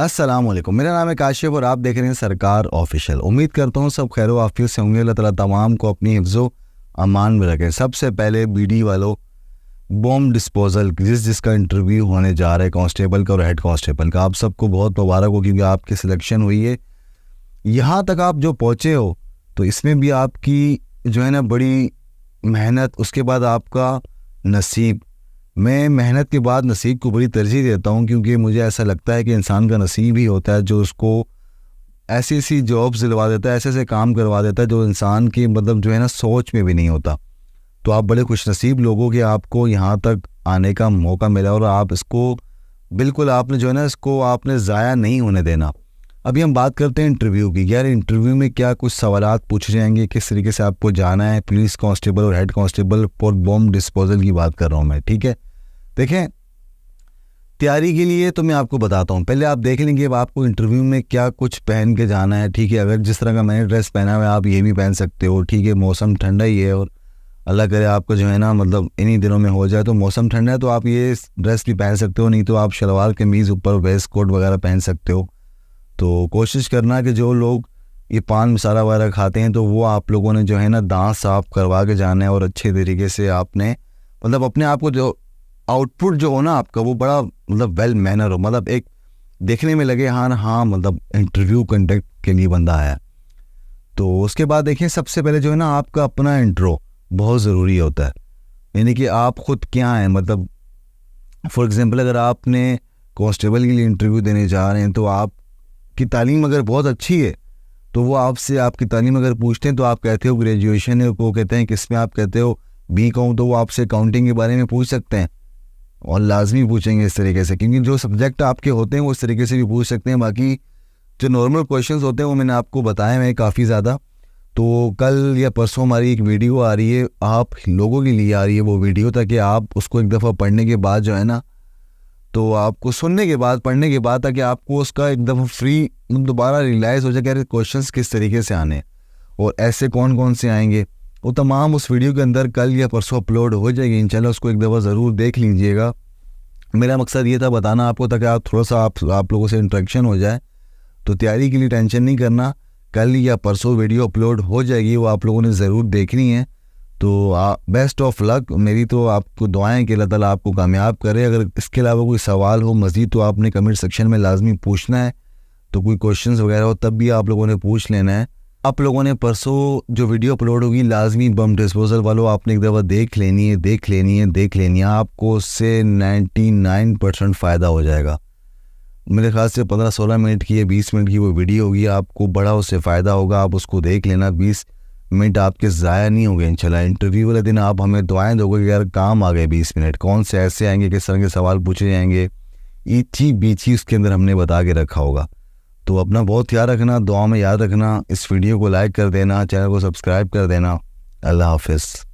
असलम मेरा नाम है काशिफ और आप देख रहे हैं सरकार ऑफिशियल उम्मीद करता हूँ सब खैर वाफियत से होंगे अल्लाह ताला तमाम को अपनी हिफ्जो अमान में रखें सबसे पहले बीडी वालों बॉम्ब डिस्पोजल जिस जिसका इंटरव्यू होने जा रहा है कांस्टेबल का और हेड कांस्टेबल का आप सबको बहुत मुबारक हो क्योंकि आपकी सिलेक्शन हुई है यहाँ तक आप जो पहुँचे हो तो इसमें भी आपकी जो है ना बड़ी मेहनत उसके बाद आपका नसीब मैं मेहनत के बाद नसीब को बड़ी तरजीह देता हूँ क्योंकि मुझे ऐसा लगता है कि इंसान का नसीब ही होता है जो उसको ऐसी ऐसी जॉब्स दिलवा देता है ऐसे ऐसे काम करवा देता है जो इंसान की मतलब जो है ना सोच में भी नहीं होता तो आप बड़े खुश नसीब लोगों के आपको यहाँ तक आने का मौका मिला और आप इसको बिल्कुल आपने जो है ना इसको आपने ज़ाया नहीं होने देना अभी हम बात करते हैं इंटरव्यू की यार इंटरव्यू में क्या कुछ सवाल पूछे जाएंगे किस तरीके से आपको जाना है पुलिस कांस्टेबल और head constable for bomb disposal की बात कर रहा हूँ मैं ठीक है देखें तैयारी के लिए तो मैं आपको बताता हूँ पहले आप देख लेंगे अब आपको इंटरव्यू में क्या कुछ पहन के जाना है ठीक है अगर जिस तरह का मैंने ड्रेस पहना हुआ है आप ये भी पहन सकते हो ठीक है मौसम ठंडा ही है और अल्लाह करे आपको जो है ना मतलब इन्हीं दिनों में हो जाए तो मौसम ठंडा है तो आप ये ड्रेस भी पहन सकते हो नहीं तो आप शलवार कमीज़ ऊपर वेस्ट कोट वगैरह पहन सकते हो तो कोशिश करना कि जो लोग ये पान मसाला वगैरह खाते हैं तो वो आप लोगों ने जो है ना दांत साफ करवा के जाना है और अच्छे तरीके से आपने मतलब अपने आप को जो आउटपुट जो हो ना आपका वो बड़ा मतलब वेल मैनर हो मतलब एक देखने में लगे हाँ हाँ मतलब इंटरव्यू कंडक्ट के लिए बंदा आया तो उसके बाद देखिए सबसे पहले जो है ना आपका अपना इंट्रो बहुत ज़रूरी होता है यानी कि आप खुद क्या हैं मतलब फॉर एग्ज़ाम्पल अगर आपने कॉन्स्टेबल के लिए इंटरव्यू देने जा रहे हैं तो आप कि तालीम अगर बहुत अच्छी है तो वो आपसे आपकी तालीम अगर पूछते हैं तो आप कहते हो ग्रेजुएशन है वो कहते हैं किस में आप कहते हो बी कहूँ तो वो आपसे अकाउंटिंग के बारे में पूछ सकते हैं और लाजमी पूछेंगे इस तरीके से क्योंकि जो सब्जेक्ट आपके होते हैं वो इस तरीके से भी पूछ सकते हैं बाकी जो नॉर्मल क्वेश्चन होते हैं वो मैंने आपको बताए हैं काफ़ी ज़्यादा तो कल या परसों हमारी एक वीडियो आ रही है आप लोगों के लिए आ रही है वो वीडियो ताकि आप उसको एक दफ़ा पढ़ने के बाद जो है ना तो आपको सुनने के बाद पढ़ने के बाद ताकि आपको उसका एकदम फ्री मतलब दोबारा रियलाइज़ हो जाए कि क्वेश्चन किस तरीके से आने और ऐसे कौन कौन से आएंगे वो तमाम उस वीडियो के अंदर कल या परसों अपलोड हो जाएगी इंशाल्लाह उसको एक दफ़ा ज़रूर देख लीजिएगा मेरा मकसद ये था बताना आपको ताकि आप थोड़ा सा आप आप लोगों से इंट्रैक्शन हो जाए तो तैयारी के लिए टेंशन नहीं करना कल या परसों वीडियो अपलोड हो जाएगी वो आप लोगों ने ज़रूर देखनी है तो बेस्ट ऑफ लक मेरी तो आपको दुआएं कि अल्लाह ताला आपको कामयाब करे अगर इसके अलावा कोई सवाल हो मज़ीद तो आपने कमेंट सेक्शन में लाजमी पूछना है तो कोई क्वेश्चन वगैरह हो तब भी आप लोगों ने पूछ लेना है आप लोगों ने परसों जो वीडियो अपलोड होगी लाजमी बम डिस्पोजल वालों आपने एक दफ़ा देख लेनी है देख लेनी है देख लेनी है आपको उससे नाइन परसेंट फ़ायदा हो जाएगा मेरे ख्याल से 15-16 मिनट की या 20 मिनट की वो वीडियो होगी आपको बड़ा उससे फ़ायदा होगा आप उसको देख लेना बीस मिनट आपके ज़ाया नहीं होंगे इनशाला इंटरव्यू वाले दिन आप हमें दुआएं दोगे कि यार काम आ गए बीस मिनट कौन से ऐसे आएंगे किस तरह के सवाल पूछे जाएंगे ईची बीची उसके अंदर हमने बता के रखा होगा तो अपना बहुत ख्याल रखना दुआ में याद रखना इस वीडियो को लाइक कर देना चैनल को सब्सक्राइब कर देना अल्लाह हाफिज़